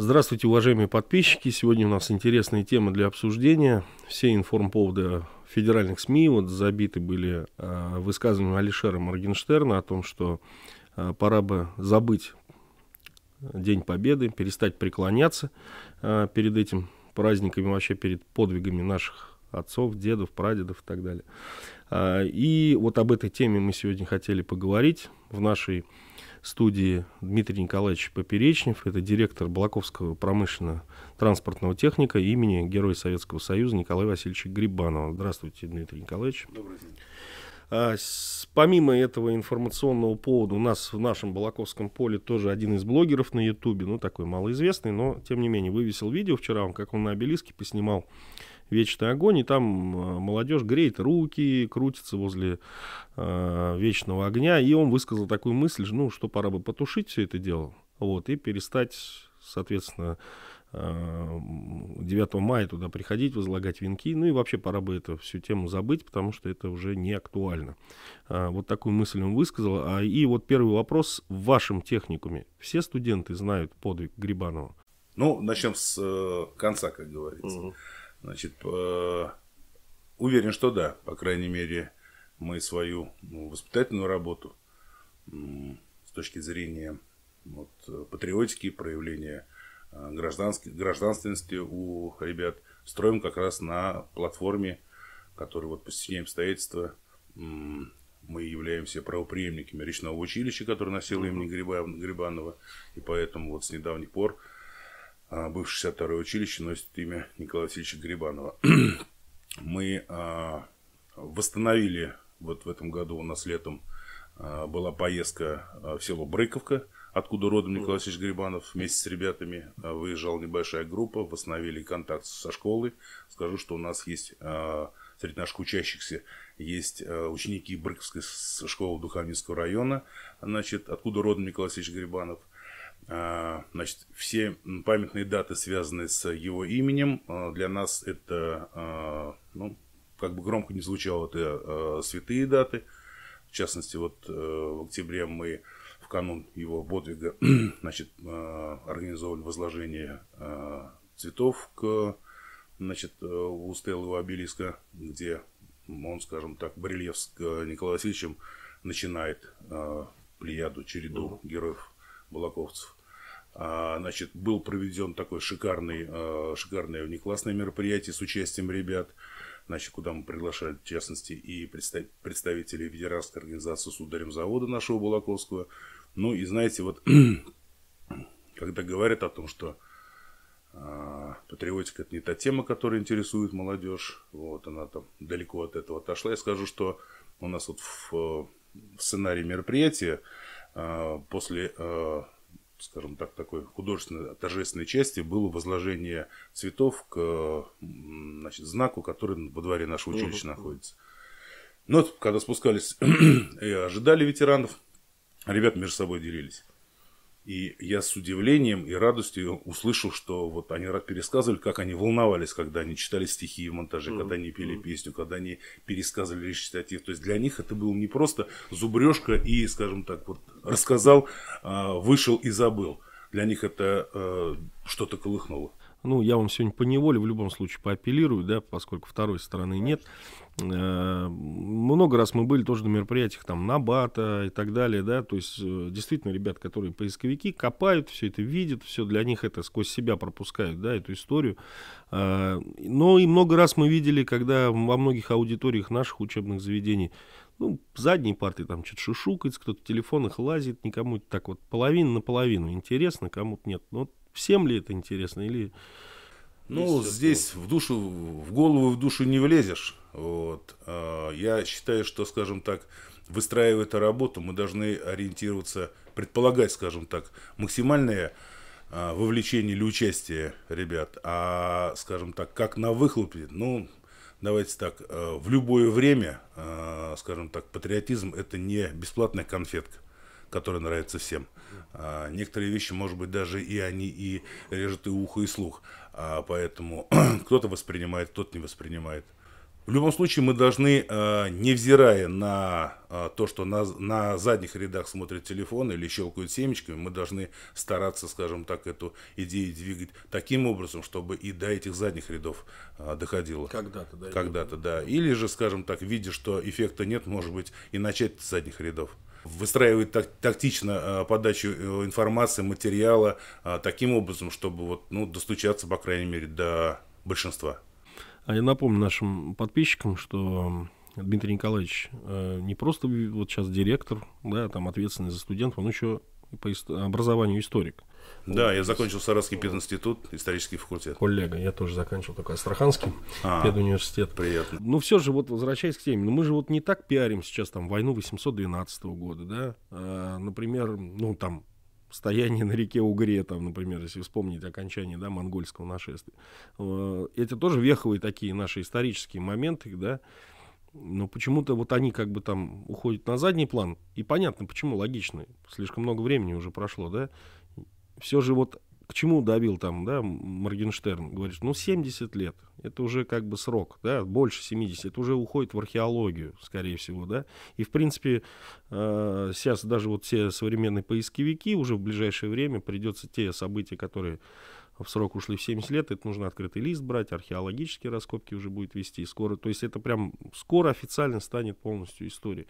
Здравствуйте, уважаемые подписчики. Сегодня у нас интересная тема для обсуждения. Все информповоды федеральных СМИ вот забиты были э, высказываниями Алишера Моргенштерна о том, что э, пора бы забыть День Победы, перестать преклоняться э, перед этим праздниками, вообще перед подвигами наших отцов, дедов, прадедов и так далее. Э, и вот об этой теме мы сегодня хотели поговорить в нашей студии Дмитрий Николаевич Поперечнев. Это директор Балаковского промышленного транспортного техника имени Героя Советского Союза Николая Васильевича Грибанова. Здравствуйте, Дмитрий Николаевич. Добрый день. А, помимо этого информационного повода, у нас в нашем Балаковском поле тоже один из блогеров на Ютубе, ну такой малоизвестный, но тем не менее вывесил видео вчера, он как он на обелиске поснимал вечный огонь, и там а, молодежь греет руки, крутится возле э, вечного огня, и он высказал такую мысль, ну, что пора бы потушить все это дело, вот, и перестать, соответственно, 9 э, мая туда приходить, возлагать венки. Ну и вообще пора бы эту всю тему забыть, потому что это уже не актуально. А, вот такую мысль он высказал. А, и вот первый вопрос в вашем техникуме. Все студенты знают подвиг Грибанова? Ну, начнем с э, конца, как говорится. Угу. Значит, э, уверен, что да. По крайней мере, мы свою ну, воспитательную работу с точки зрения вот, патриотики, проявления Э, гражданственности у ребят строим как раз на платформе, которая вот по стечению обстоятельства мы являемся правоприемниками речного училища, которое носило имени Грибанова, и поэтому вот с недавних пор а, бывшее 62-е училище носит имя Николая Васильевича Грибанова. мы а, восстановили, вот в этом году у нас летом а, была поездка в село Брыковка – откуда родом Николай Васильевич Грибанов, вместе с ребятами а, выезжала небольшая группа, восстановили контакт со школой. Скажу, что у нас есть а, среди наших учащихся есть а, ученики Брыковской школы Духовницкого района, значит, откуда родом Николай Васильевич Грибанов. Значит, все памятные даты, связанные с его именем, для нас это, ну, как бы громко не звучало, это святые даты. В частности, вот э, в октябре мы канун его подвига значит, э, организовали возложение э, цветов к значит, э, у стелы обелиска, где он, скажем так, барельеф с Николаем Васильевичем начинает плеяду, череду героев балаковцев. А, значит, был проведен такой шикарный, а, шикарное внеклассное мероприятие с участием ребят, значит, куда мы приглашали, в частности, и представителей ветеранской организации «Сударем завода» нашего Балаковского, ну и знаете, вот когда говорят о том, что э, патриотика это не та тема, которая интересует молодежь, вот она там далеко от этого отошла, я скажу, что у нас вот в, в сценарии мероприятия э, после э, скажем так, такой художественной торжественной части было возложение цветов к значит, знаку, который во дворе нашего училища находится. Но ну, когда спускались и ожидали ветеранов, ребят между собой делились. И я с удивлением и радостью услышал, что вот они пересказывали, как они волновались, когда они читали стихи в монтаже, mm-hmm. когда они пели mm-hmm. песню, когда они пересказывали речитатив. То есть для них это был не просто зубрежка и, скажем так, вот рассказал, а, вышел и забыл. Для них это э, что-то колыхнуло ну, я вам сегодня по неволе в любом случае поапеллирую, да, поскольку второй стороны нет. Э, много раз мы были тоже на мероприятиях там Набата и так далее, да, то есть э, действительно ребят, которые поисковики, копают, все это видят, все для них это сквозь себя пропускают, да, эту историю. Э, но и много раз мы видели, когда во многих аудиториях наших учебных заведений ну, задние парты там что-то шушукается, кто-то в телефонах лазит, никому это так вот половина на половину интересно, кому-то нет. Но вот всем ли это интересно или... Ну, здесь в душу, в голову, в душу не влезешь. Вот. А, я считаю, что, скажем так, выстраивая эту работу, мы должны ориентироваться, предполагать, скажем так, максимальное а, вовлечение или участие ребят. А, скажем так, как на выхлопе, ну, давайте так, а, в любое время, скажем так, патриотизм – это не бесплатная конфетка который нравится всем. А, некоторые вещи, может быть, даже и они и режут и ухо, и слух. А, поэтому кто-то воспринимает, кто-то не воспринимает. В любом случае мы должны, а, невзирая на а, то, что на, на задних рядах смотрят телефон или щелкают семечками, мы должны стараться, скажем так, эту идею двигать таким образом, чтобы и до этих задних рядов а, доходило. Когда-то, да. Когда-то, да. Или же, скажем так, видя, что эффекта нет, может быть, и начать с задних рядов выстраивает так, тактично э, подачу э, информации, материала э, таким образом, чтобы вот, ну, достучаться, по крайней мере, до большинства. А я напомню нашим подписчикам, что Дмитрий Николаевич э, не просто вот сейчас директор, да, там ответственный за студентов, он еще по образованию историк. Да, я закончил Саратский пединститут, исторический факультет. Коллега, я тоже заканчивал такой Астраханский а, педуниверситет. Приятно. Ну все же, вот возвращаясь к теме, ну мы же вот не так пиарим сейчас там войну 812 года, да? А, например, ну там стояние на реке Угре, там, например, если вспомнить окончание да, монгольского нашествия. А, это тоже веховые такие наши исторические моменты, да, но почему-то вот они как бы там уходят на задний план, и понятно почему, логично, слишком много времени уже прошло, да, все же вот к чему давил там, да, Моргенштерн, говорит, ну, 70 лет, это уже как бы срок, да, больше 70, это уже уходит в археологию, скорее всего, да, и, в принципе, э, сейчас даже вот все современные поисковики уже в ближайшее время придется те события, которые в срок ушли в 70 лет, это нужно открытый лист брать, археологические раскопки уже будет вести скоро. То есть это прям скоро официально станет полностью историей.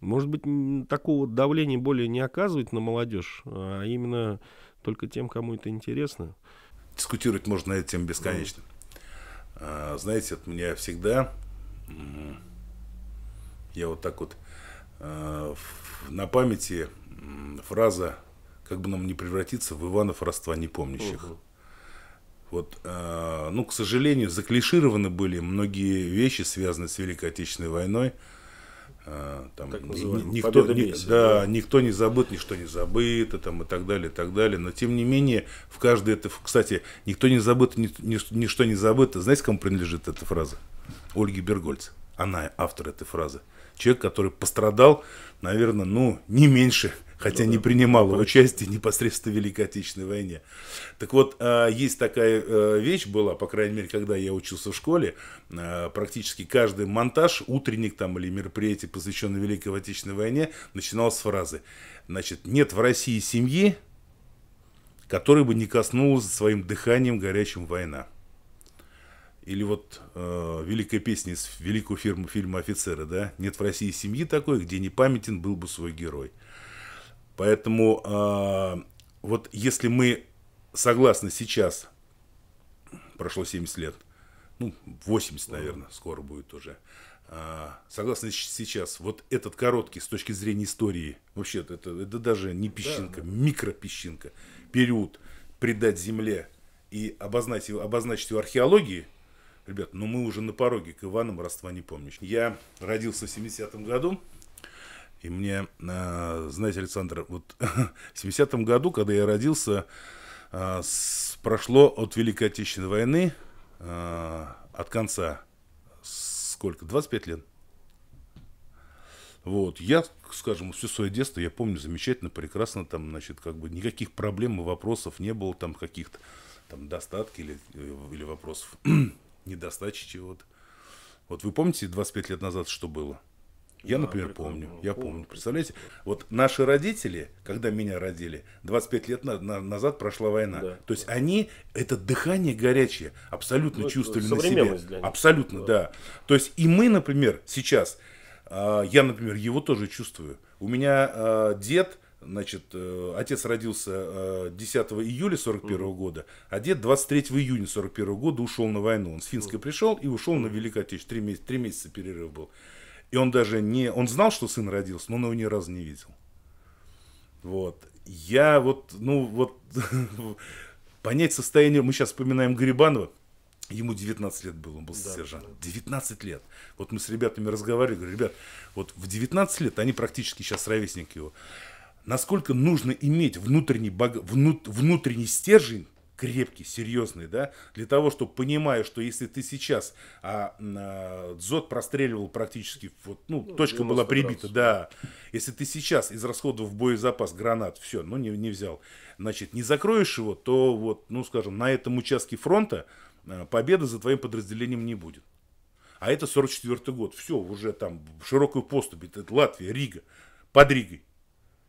Может быть, такого давления более не оказывать на молодежь, а именно только тем, кому это интересно. Дискутировать можно на эту тему бесконечно. Mm. Знаете, от меня всегда, я вот так вот, а, на памяти фраза «Как бы нам не превратиться в Иванов родства непомнящих». Угу. Uh -huh. Вот, а, ну, к сожалению, заклишированы были многие вещи, связанные с Великой Отечественной войной, а, там так называем, никто не, да, да, никто не забыт, ничто не забыто, там и так далее, и так далее. Но тем не менее в каждой это, кстати, никто не забыт, ничто не забыто. Знаете, кому принадлежит эта фраза? Ольге Бергольц. Она автор этой фразы. Человек, который пострадал, наверное, ну не меньше хотя ну не принимала участия непосредственно в Великой Отечественной войне. Так вот, а, есть такая э, вещь была, по крайней мере, когда я учился в школе, а, практически каждый монтаж, утренник там или мероприятие, посвященное Великой Отечественной войне, начиналось с фразы, значит, нет в России семьи, которая бы не коснулась своим дыханием горячим война. Или вот э, великая песня из великого фильма, фильма «Офицеры», да? «Нет в России семьи такой, где не памятен был бы свой герой». Поэтому э, вот если мы согласны сейчас, прошло 70 лет, ну, 80, наверное, скоро будет уже, э, а, согласно сейчас, вот этот короткий с точки зрения истории, вообще это, это даже не песчинка, да, да. микропесчинка, период предать земле и обозначить его, обозначить его археологии, ребят, ну мы уже на пороге к Иванам родства не помнишь. Я родился в 70-м году, и мне, э, знаете, Александр, вот в 70-м году, когда я родился, э, прошло от Великой Отечественной войны э, от конца сколько? 25 лет. Вот, я, скажем, все свое детство, я помню замечательно, прекрасно, там, значит, как бы никаких проблем и вопросов не было, там, каких-то, там, достатки или, или вопросов недостачи чего-то. Вот вы помните 25 лет назад, что было? Я, например, помню. помню. Я помню. Представляете? Вот наши родители, когда меня родили, 25 лет на, на, назад прошла война. Да, То есть да. они это дыхание горячее абсолютно ну, чувствовали на себе. Для них. Абсолютно, да. да. То есть и мы, например, сейчас, а, я, например, его тоже чувствую. У меня а, дед, значит, э, отец родился 10 э, июля 41 года, а дед 23 июня 41 года ушел на войну. Он с Финской пришел и ушел на Великую Отечественную. Три, три месяца перерыв был. И он даже не... Он знал, что сын родился, но он его ни разу не видел. Вот. Я вот, ну вот, понять состояние... Мы сейчас вспоминаем Грибанова. Ему 19 лет было, он был да, сержантом. 19 лет. Вот мы с ребятами разговаривали, говорю, ребят, вот в 19 лет, они практически сейчас ровесники его, насколько нужно иметь внутренний, бага... внут... внутренний стержень крепкий, серьезный, да, для того, чтобы понимая, что если ты сейчас, а, а дзот простреливал практически, вот, ну, ну точка была прибита, градусов. да, если ты сейчас из расходов в боезапас гранат, все, ну, не, не взял, значит, не закроешь его, то вот, ну, скажем, на этом участке фронта а, победы за твоим подразделением не будет. А это 44 год, все, уже там широкую поступь, это Латвия, Рига, под Ригой.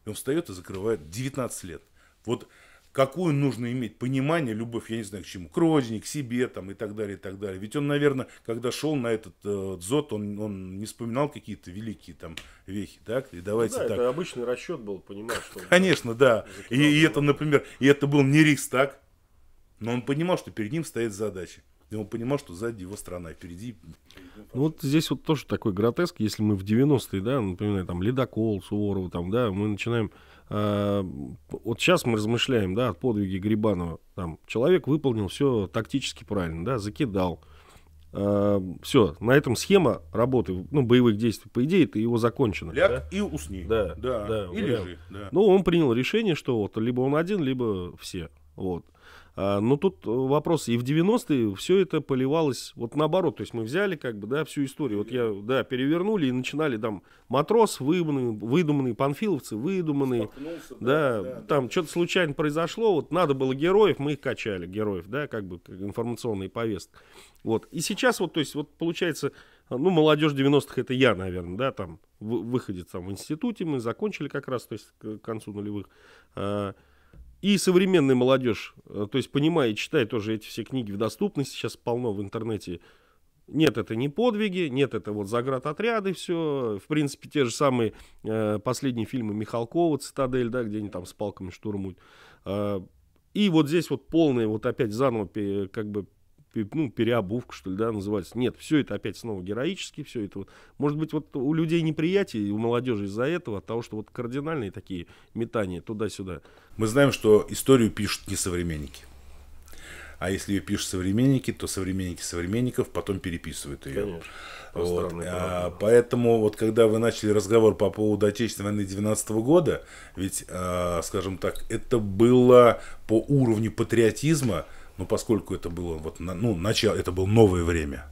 И он встает и закрывает 19 лет. Вот какую нужно иметь понимание, любовь, я не знаю к чему, к родине, к себе там и так далее, и так далее. Ведь он, наверное, когда шел на этот э, дзот, он, он не вспоминал какие-то великие там вехи, так? И давайте ну да, так. это обычный расчет был, понимаешь что... Конечно, да. И, и это, например, и это был не так но он понимал, что перед ним стоит задача. И он понимал, что сзади его страна, а впереди... Ну вот здесь вот тоже такой гротеск, если мы в 90-е, да, например там, Ледокол, Суворова, там, да, мы начинаем Э, вот сейчас мы размышляем, да, от подвиги Грибанова, там, человек выполнил все тактически правильно, да, закидал, э, все, на этом схема работы, ну, боевых действий, по идее, это его закончено. Ляг да? и усни. Да, да, да. И да. лежи. Да. Ну, он принял решение, что вот либо он один, либо все. Вот. А, Но ну, тут э, вопрос, и в 90-е все это поливалось вот наоборот, то есть мы взяли как бы, да, всю историю, вот я, да, перевернули и начинали там матрос выдуманный, выдуманный панфиловцы выдуманный, да, да, да, там да. что-то случайно произошло, вот надо было героев, мы их качали, героев, да, как бы информационные повестки. Вот, и сейчас вот, то есть вот получается, ну, молодежь 90-х это я, наверное, да, там, выходит там в институте, мы закончили как раз, то есть к концу нулевых, а, и современная молодежь, э, то есть понимая и читая тоже эти все книги в доступности, сейчас полно в интернете. Нет, это не подвиги, нет, это вот заградотряды, все. В принципе, те же самые э, последние фильмы Михалкова, «Цитадель», да, где они там с палками штурмуют. Э, и вот здесь вот полное, вот опять заново как бы ну, переобувка, что ли, да, называется. Нет, все это опять снова героически, все это. Вот. Может быть, вот у людей неприятие, у молодежи из-за этого, от того, что вот кардинальные такие метания туда-сюда. Мы знаем, что историю пишут не современники. А если ее пишут современники, то современники современников потом переписывают ее. Конечно. Вот. а, поэтому вот когда вы начали разговор по поводу Отечественной войны 19 года, ведь, а, скажем так, это было по уровню патриотизма но ну, поскольку это было вот на ну начало, это было новое время,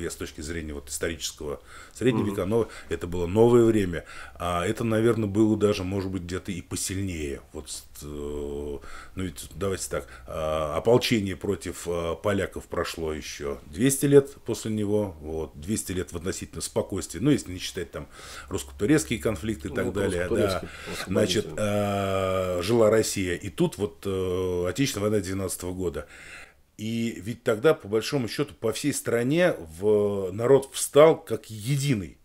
я с точки зрения вот исторического средневека угу. века, но это было новое время, а это, наверное, было даже, может быть, где-то и посильнее. Вот, э, ну ведь давайте так, а, ополчение против а, поляков прошло еще 200 лет после него, вот 200 лет в относительно спокойствии, ну если не считать там русско-турецкие конфликты и ну, так ну, далее, да. Значит, а, жила Россия, и тут вот э, Отечественная война 19 года. И ведь тогда, по большому счету, по всей стране в, народ встал как единый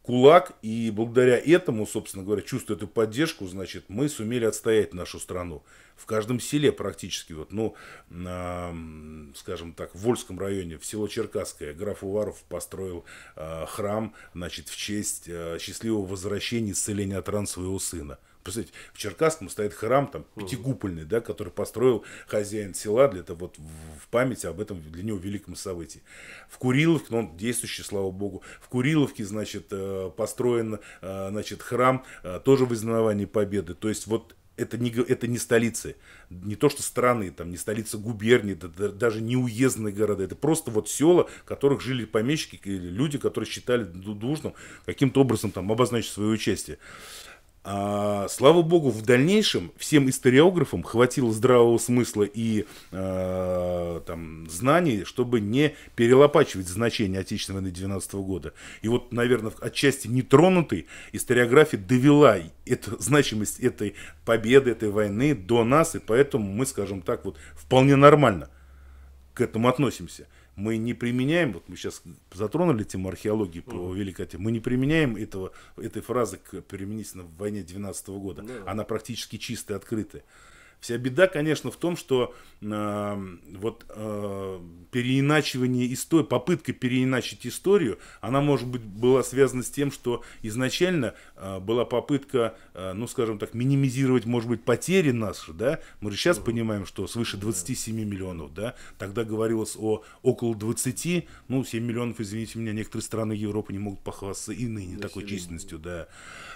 кулак. И благодаря этому, собственно говоря, чувствуя эту поддержку, значит, мы сумели отстоять нашу страну. В каждом селе практически, вот, ну, на, скажем так, в Вольском районе, в село Черкасское, граф Уваров построил э, храм, значит, в честь э, счастливого возвращения исцеления от ран своего сына. Посмотрите, в Черкасском стоит храм там, пятигупольный, да, который построил хозяин села для того, вот, в память об этом для него великом событии. В Куриловке, ну, он действующий, слава богу, в Куриловке, значит, э, построен э, значит, храм э, тоже в изнаменовании победы. То есть вот это не, это не столицы, не то что страны, там, не столица губернии, да, да, даже не уездные города. Это просто вот села, в которых жили помещики, люди, которые считали нужным каким-то образом там обозначить свое участие. А, слава богу, в дальнейшем всем историографам хватило здравого смысла и а, там, знаний, чтобы не перелопачивать значение Отечественной войны 19 года. И вот, наверное, отчасти нетронутой историография довела эту значимость этой победы, этой войны до нас, и поэтому мы, скажем так, вот вполне нормально к этому относимся мы не применяем, вот мы сейчас затронули тему археологии по угу. Великой Отечественной, мы не применяем этого, этой фразы к применительно в войне 12 -го года. Да. Она практически чистая, открытая. Вся беда, конечно, в том, что э, вот переиначивание истории, попытка переиначить историю, она, может быть, была связана с тем, что изначально э, была попытка, э, ну, скажем так, минимизировать, может быть, потери наши, да, мы же сейчас понимаем, что свыше 27 миллионов, да, тогда говорилось о около 20, ну, 7 миллионов, извините меня, некоторые страны Европы не могут похвастаться и ныне да, такой численностью, да,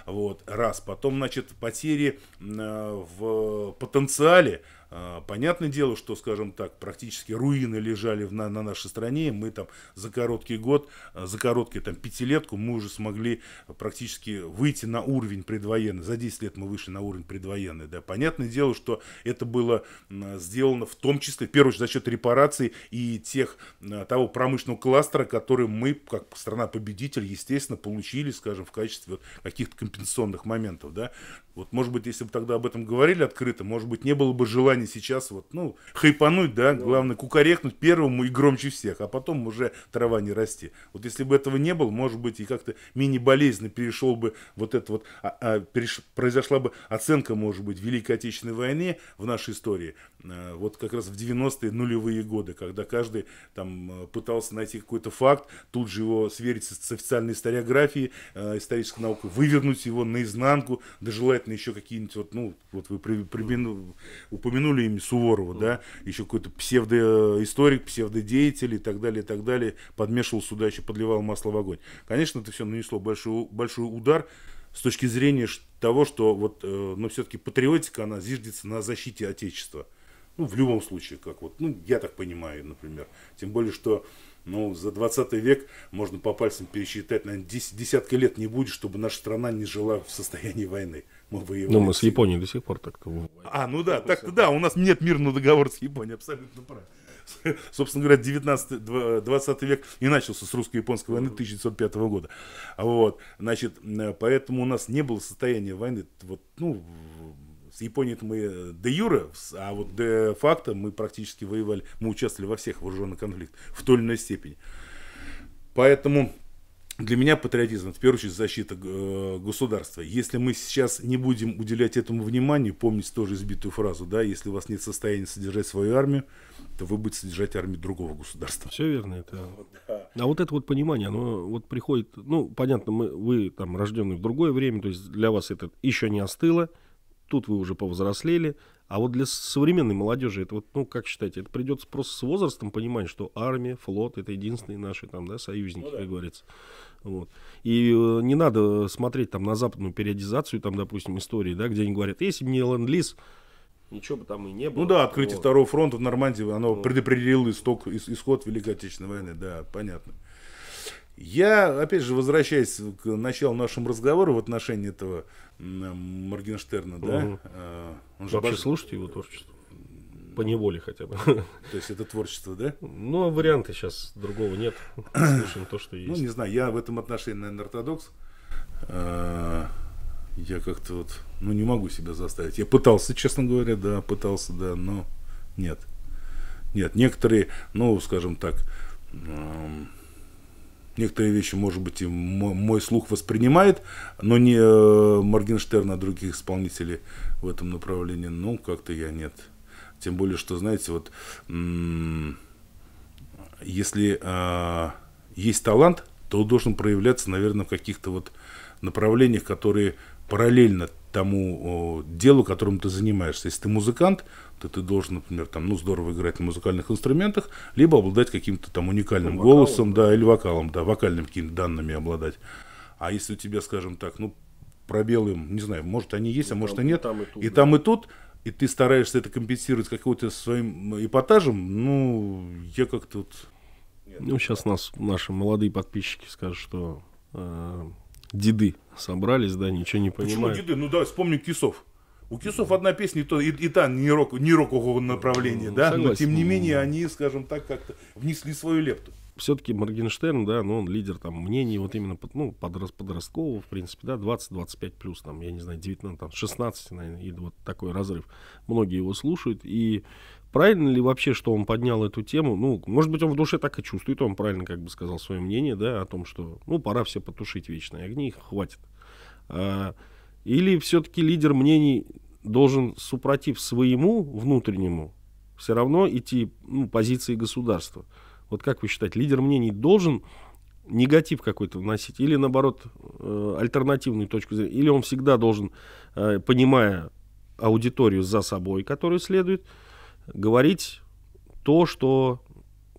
вот, раз, потом, значит, потери э, в потенциале, а, понятное дело, что, скажем так, практически руины лежали в, на, на нашей стране. Мы там за короткий год, а, за короткую там пятилетку мы уже смогли практически выйти на уровень предвоенный. За 10 лет мы вышли на уровень предвоенный. Да. Понятное дело, что это было сделано в том числе, в первую очередь, за счет репараций и тех, а, того промышленного кластера, который мы, как страна-победитель, естественно, получили, скажем, в качестве вот каких-то компенсационных моментов. Да. Вот, может быть, если бы тогда об этом говорили открыто, может быть, не было бы желания желание сейчас вот, ну, хайпануть, да, ну. главное кукарекнуть первому и громче всех, а потом уже трава не расти. Вот если бы этого не было, может быть, и как-то мини-болезненно перешел бы вот это вот, а, а, переш... произошла бы оценка, может быть, Великой Отечественной войны в нашей истории, а, вот как раз в 90-е нулевые годы, когда каждый там э, пытался найти какой-то факт, тут же его сверить с официальной историографией, э, исторической наукой, вывернуть его наизнанку, да желательно еще какие-нибудь вот, ну, вот вы при, при, упомянули подтянули им Суворова, да, еще какой-то псевдоисторик, псевдодеятель и так далее, и так далее, подмешивал сюда, еще подливал масло в огонь. Конечно, это все нанесло большой, большой удар с точки зрения того, что вот, э, но все-таки патриотика, она зиждется на защите Отечества. Ну, в любом случае, как вот, ну, я так понимаю, например. Тем более, что, ну, за 20 век можно по пальцам пересчитать, наверное, 10, десятка лет не будет, чтобы наша страна не жила в состоянии войны. Мы воевали. Ну, мы с Японией до сих пор так-то А, ну да, так-то да, у нас нет мирного договора с Японией, абсолютно прав собственно говоря, 19, 20 век не начался с русско-японской войны 1905 года. Вот, значит, поэтому у нас не было состояния войны, вот, ну, с Японией мы э, де юре, а вот де факто мы практически воевали, мы участвовали во всех вооруженных конфликтах в той или иной степени. Поэтому для меня патриотизм, в первую очередь, защита э, государства. Если мы сейчас не будем уделять этому вниманию, помните тоже избитую фразу, да, если у вас нет состояния содержать свою армию, то вы будете содержать армию другого государства. Все верно, это. А вот это вот понимание, оно вот приходит, ну, понятно, мы, вы там рождены в другое время, то есть для вас это еще не остыло, тут вы уже повзрослели. А вот для современной молодежи это вот, ну, как считаете, это придется просто с возрастом понимать, что армия, флот это единственные наши там, да, союзники, ну, да. как говорится. Вот. И э, не надо смотреть там на западную периодизацию, там, допустим, истории, да, где они говорят, если бы не ленд-лиз, ничего бы там и не было. Ну да, открытие вот. второго фронта в Нормандии, оно вот. предопределило исток, исход Великой Отечественной войны, да, понятно. Я, опять же, возвращаясь к началу нашего разговора в отношении этого Моргенштерна, да? Угу. Он же Вообще баш... слушайте его творчество. По неволе хотя бы. То есть это творчество, да? Ну, а варианты сейчас другого нет. Слушаем то, что ну, есть. Ну, не знаю, я в этом отношении, наверное, ортодокс. А, я как-то вот, ну, не могу себя заставить. Я пытался, честно говоря, да, пытался, да, но нет. Нет, некоторые, ну, скажем так, некоторые вещи, может быть, и мой, мой слух воспринимает, но не э, Моргенштерна, а других исполнителей в этом направлении, ну, как-то я нет. Тем более, что, знаете, вот если э, есть талант, то он должен проявляться, наверное, в каких-то вот направлениях, которые параллельно тому делу, которым ты занимаешься. Если ты музыкант, то ты должен, например, там, ну, здорово играть на музыкальных инструментах, либо обладать каким-то там уникальным ну, вокалом, голосом, да, или вокалом, да, вокальными какими-то данными обладать. А если у тебя, скажем так, ну, пробелы, не знаю, может они есть, а ну, и а там, может и нет, и там и тут, и, да. там, и тут и ты стараешься это компенсировать каким-то своим эпатажем, ну, я как-то вот... Ну, сейчас нас наши молодые подписчики скажут, что э, деды собрались, да, ничего не понимают. Почему деды? Ну давай вспомним Кисов. У Кисов одна песня, и, то, и, и та не, рок, не рокового направления, ну, да, согласен. но тем не менее ну, они, скажем так, как-то внесли свою лепту. Все-таки Моргенштерн, да, но ну, он лидер там мнений вот именно под, ну, подрос, подросткового, в принципе, да, 20-25 плюс, там, я не знаю, 19, там, 16, наверное, и вот такой разрыв. Многие его слушают, и правильно ли вообще, что он поднял эту тему? Ну, может быть, он в душе так и чувствует, он правильно как бы сказал свое мнение, да, о том, что, ну, пора все потушить вечные огни, хватит. А, или все-таки лидер мнений должен, супротив своему внутреннему, все равно идти ну, позиции государства. Вот как вы считаете, лидер мнений должен негатив какой-то вносить? Или, наоборот, э, альтернативную точку зрения? Или он всегда должен, э, понимая аудиторию за собой, которую следует, говорить то, что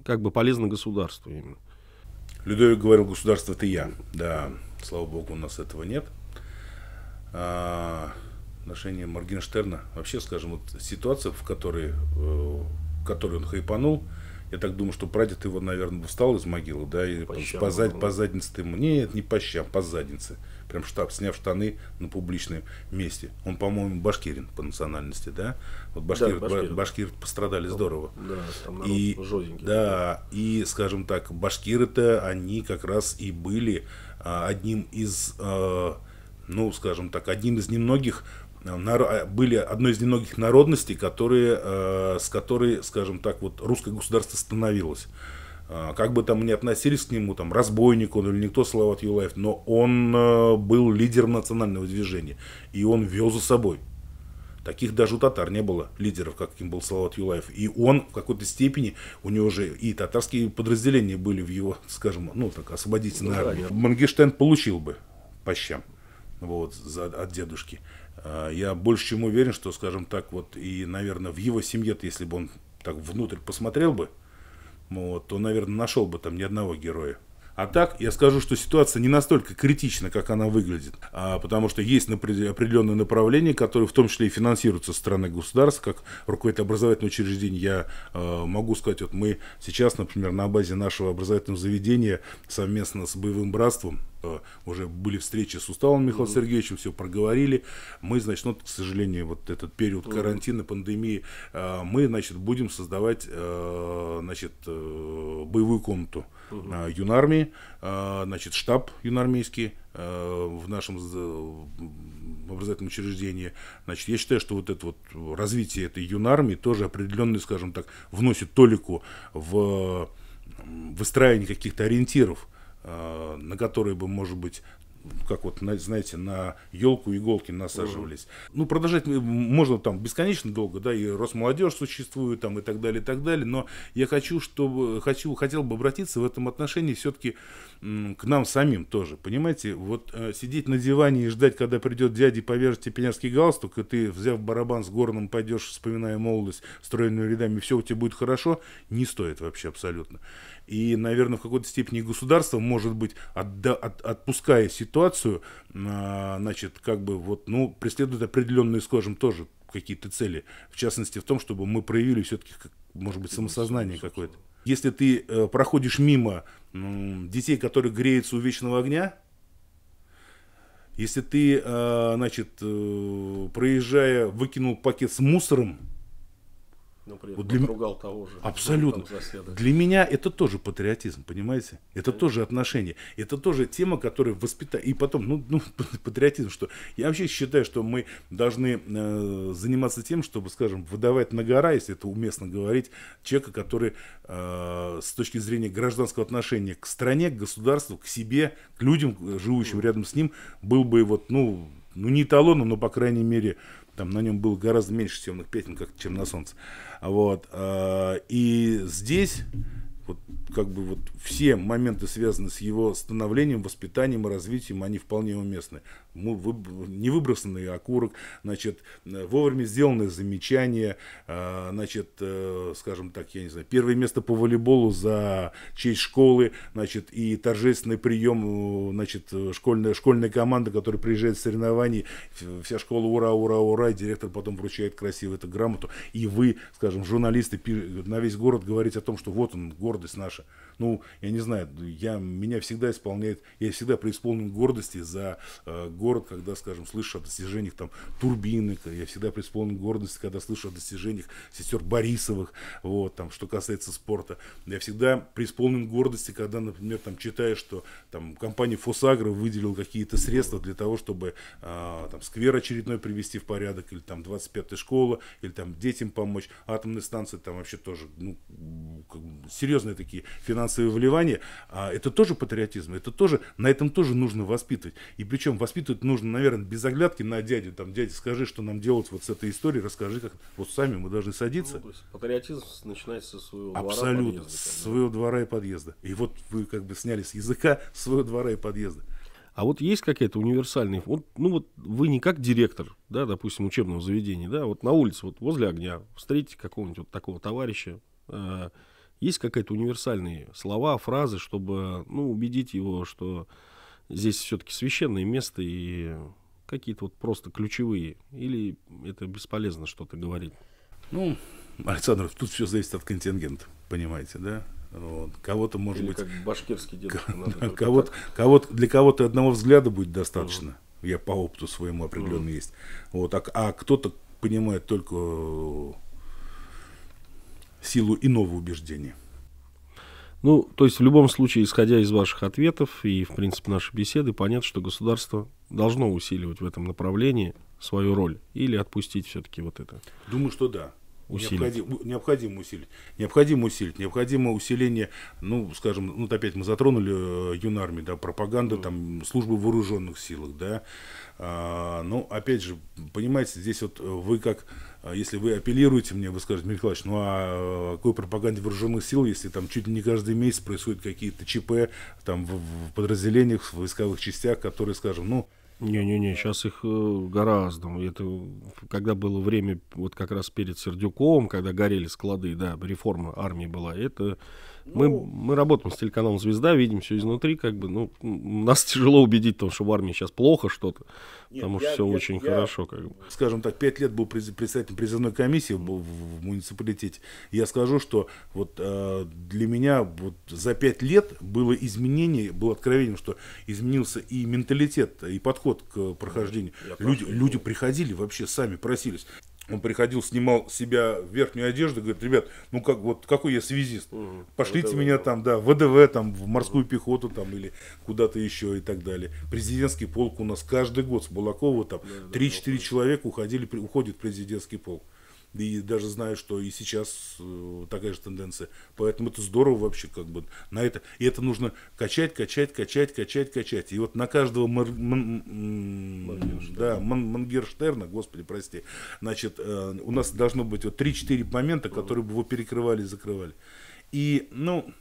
как бы полезно государству именно. Людовик говорил, государство это я. Да, слава богу, у нас этого нет. А, отношение Моргенштерна, вообще, скажем, вот ситуация, в которой, э, в которой он хайпанул, я так думаю, что прадед его, наверное, встал из могилы, да, и по, щам, по, зад, по заднице ему. Нет, не по щам, по заднице прям штаб, сняв штаны на публичном месте. Он, по-моему, башкирин по национальности, да? Вот башкир, да, башкир. башкир пострадали здорово. Да, там народ и, жоденький. Да, и, скажем так, башкиры-то, они как раз и были а, одним из, а, ну, скажем так, одним из немногих а, были одной из немногих народностей, которые, с которой, скажем так, вот русское государство становилось. А, как бы там ни относились к нему, там, разбойник он или никто, Салават Юлаев, но он э, был лидером национального движения, и он вел за собой. Таких даже у татар не было лидеров, каким был Салават Юлаев. И он в какой-то степени, у него же и татарские подразделения были в его, скажем, ну так, освободительной ну, армии. Да, Мангештейн получил бы по щам вот, за, от дедушки. А, я больше чем уверен, что, скажем так, вот и, наверное, в его семье, если бы он так внутрь посмотрел бы, вот, то, наверное, нашел бы там ни одного героя. А так, я скажу, что ситуация не настолько критична, как она выглядит, а, потому что есть определенные направления, которые в том числе и финансируются со стороны государства, как руководитель образовательного учреждения. Я э, могу сказать, вот мы сейчас, например, на базе нашего образовательного заведения совместно с боевым братством а, уже были встречи с Уставом Михаилом Сергеевичем, все проговорили. Мы, значит, ну, к сожалению, вот этот период карантина, пандемии, а, мы, значит, будем создавать, значит, э, боевую комнату. Uh -huh. А, юнармии, а, значит, штаб юнармейский а, в нашем образовательном учреждении. Значит, я считаю, что вот это вот развитие этой юнармии тоже определенную, скажем так, вносит толику в выстраивание каких-то ориентиров, на которые бы, может быть, как вот, знаете, на елку иголки насаживались. Угу. Ну, продолжать э, можно там бесконечно долго, да, и Росмолодежь существует там и так далее, и так далее, но я хочу, чтобы, хочу, хотел бы обратиться в этом отношении все-таки к нам самим тоже, понимаете, вот э, сидеть на диване и ждать, когда придет дядя и повяжет тебе пионерский галстук, и ты, взяв барабан с горном, пойдешь, вспоминая молодость, стройными рядами, все у тебя будет хорошо, не стоит вообще абсолютно. И, наверное, в какой-то степени государство, может быть, отда- от- отпуская ситуацию, а, значит, как бы вот, ну, преследует определенные, скажем, тоже какие-то цели. В частности, в том, чтобы мы проявили все-таки, может быть, самосознание какое-то. Если ты э, проходишь мимо э, детей, которые греются у вечного огня, если ты, а, э, значит, проезжая, выкинул пакет с мусором, но ну, при этом вот для... ругал того же. Абсолютно. Для меня это тоже патриотизм, понимаете? Это Конечно. Э. тоже отношение. Это тоже тема, которая воспитает. И потом, ну, ну, патриотизм, что я вообще считаю, что мы должны э, заниматься тем, чтобы, скажем, выдавать на гора, если это уместно говорить, человека, который э, с точки зрения гражданского отношения к стране, к государству, к себе, к людям, э, живущим рядом с ним, был бы вот, ну, ну не эталоном, но, по крайней мере, э, там на нем было гораздо меньше темных пятен, как, чем на Солнце. Вот. Э, и здесь вот как бы вот все моменты, связанные с его становлением, воспитанием и развитием, они вполне уместны. мы Не выбросанный окурок, значит, э, вовремя сделанное замечание, э, значит, э, скажем так, я не знаю, первое место по волейболу за честь школы, значит, и торжественный прием, значит, школьная, школьная команда, которая приезжает с соревнований, вся школа ура, ура, ура, и директор потом вручает красивую эту грамоту, и вы, скажем, журналисты на весь город говорите о том, что вот он, город гордость наша – ну, я не знаю, я, меня всегда исполняет, я всегда преисполнен гордости за э, город, когда, скажем, слышу о достижениях там Турбины, я всегда преисполнен гордости, когда слышу о достижениях сестер Борисовых, вот, там, что касается спорта. Я всегда преисполнен гордости, когда, например, там, читаю, что там компания Фосагра выделила какие-то средства для того, чтобы э, там сквер очередной привести в порядок, или там 25-я школа, или там детям помочь, атомные станции там вообще тоже, ну, как бы серьезные такие финансовые финансовые вливания, а это тоже патриотизм, это тоже, на этом тоже нужно воспитывать. И причем воспитывать нужно, наверное, без оглядки на дядю, там, дядя, скажи, что нам делать вот с этой историей, расскажи, как вот сами мы должны садиться. Ну, патриотизм начинается со своего Абсолютно, двора Абсолютно, со своего двора и подъезда. И вот вы как бы сняли с языка своего двора и подъезда. А вот есть какая-то универсальная... Вот, ну вот вы не как директор, да, допустим, учебного заведения, да, вот на улице, вот возле огня встретите какого-нибудь вот такого товарища, э, есть какие-то универсальные слова, фразы, чтобы ну, убедить его, что здесь все-таки священное место и какие-то вот просто ключевые? Или это бесполезно что-то говорить? Ну, Александр, тут все зависит от контингента, понимаете, да? Вот. Кого-то, может Или быть... как башкирский дед. Кого-то, кого-то, для кого-то одного взгляда будет достаточно. Угу. Я по опыту своему определенно угу. есть. Вот. А, а кто-то понимает только силу иного убеждения. Ну, то есть в любом случае, исходя из ваших ответов и, в принципе, нашей беседы, понятно, что государство должно усиливать в этом направлении свою роль или отпустить все-таки вот это? Думаю, что да. Усилить. Необходимо, необходимо усилить. Необходимо усилить. Необходимо усиление, ну, скажем, ну, вот опять мы затронули э, юнармию, да, пропаганда, mm. там, службы в вооруженных силах, да. А, ну, опять же, понимаете, здесь вот э, вы как а если вы апеллируете мне, вы скажете, Михаил Николаевич, ну а э, какой пропаганде вооруженных сил, если там чуть ли не каждый месяц происходят какие-то ЧП там в, в подразделениях, в войсковых частях, которые, скажем, ну, не-не-не, сейчас их э, гораздо. Это когда было время, вот как раз перед Сердюком, когда горели склады, да, реформа армии была, это мы, ну, мы работаем с телеканалом «Звезда», видим все изнутри, как бы, ну, нас тяжело убедить в том, что в армии сейчас плохо что-то, потому что все я, очень я, хорошо, как бы. Скажем так, пять лет был председателем призывной комиссии в, в муниципалитете, я скажу, что вот э, для меня вот за пять лет было изменение, было откровением, что изменился и менталитет, и подход подход к прохождению. люди, люди приходили вообще, сами просились. Он приходил, снимал себя верхнюю одежду, говорит, ребят, ну как вот какой я связист, пошлите ВДВ, меня там, да, ВДВ, там, в морскую пехоту там или куда-то еще и так далее. Президентский полк у нас каждый год с Булакова там да, 3-4 человека уходили, уходит президентский полк. И даже знаю, что и сейчас э, такая же тенденция. Поэтому это здорово вообще как бы на это. И это нужно качать, качать, качать, качать, качать. И вот на каждого мар... Мангерштерна. Да, ман... Мангерштерна, господи, прости. Значит, э, у нас должно быть вот 3-4 момента, которые бы его перекрывали и закрывали. И, ну,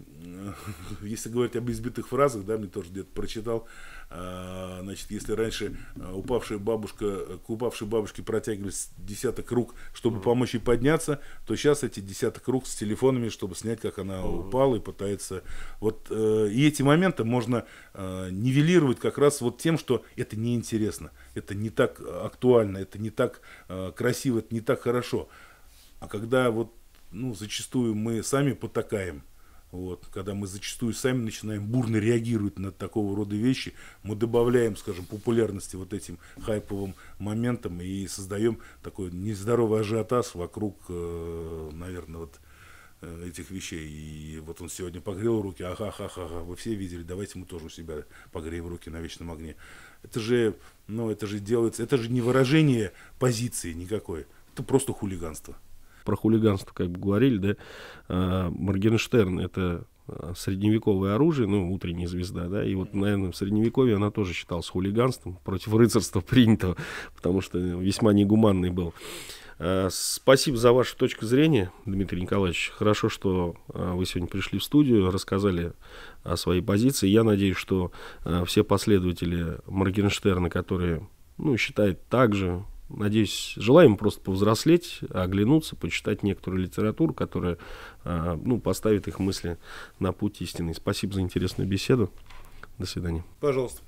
если говорить об избитых фразах, да, мне тоже где-то прочитал, а, значит, если раньше а, упавшая бабушка, к упавшей бабушке протягивались десяток рук, чтобы помочь ей подняться, то сейчас эти десяток рук с телефонами, чтобы снять, как она упала и пытается. Вот э, и эти моменты можно а, нивелировать как раз вот тем, что это неинтересно, это не так актуально, это не так красиво, это не так хорошо. А когда вот, ну, зачастую мы сами потакаем, вот, когда мы зачастую сами начинаем бурно реагировать на такого рода вещи, мы добавляем, скажем, популярности вот этим хайповым моментам и создаем такой нездоровый ажиотаж вокруг, э, наверное, вот э, этих вещей. И вот он сегодня погрел руки, ага, ага, ага, вы все видели, давайте мы тоже у себя погреем руки на вечном огне. Это же, ну, это же делается, это же не выражение позиции никакой, это просто хулиганство про хулиганство как бы говорили, да, а, Моргенштерн это а, средневековое оружие, ну, утренняя звезда, да, и вот, наверное, в средневековье она тоже считалась хулиганством против рыцарства принятого, потому что весьма негуманный был. А, спасибо за вашу точку зрения, Дмитрий Николаевич. Хорошо, что а, вы сегодня пришли в студию, рассказали о своей позиции. Я надеюсь, что все последователи Моргенштерна, которые ну, считают так же, Надеюсь, желаем просто повзрослеть, оглянуться, почитать некоторую литературу, которая а, ну, поставит их мысли на путь истины. Спасибо за интересную беседу. До свидания. Пожалуйста.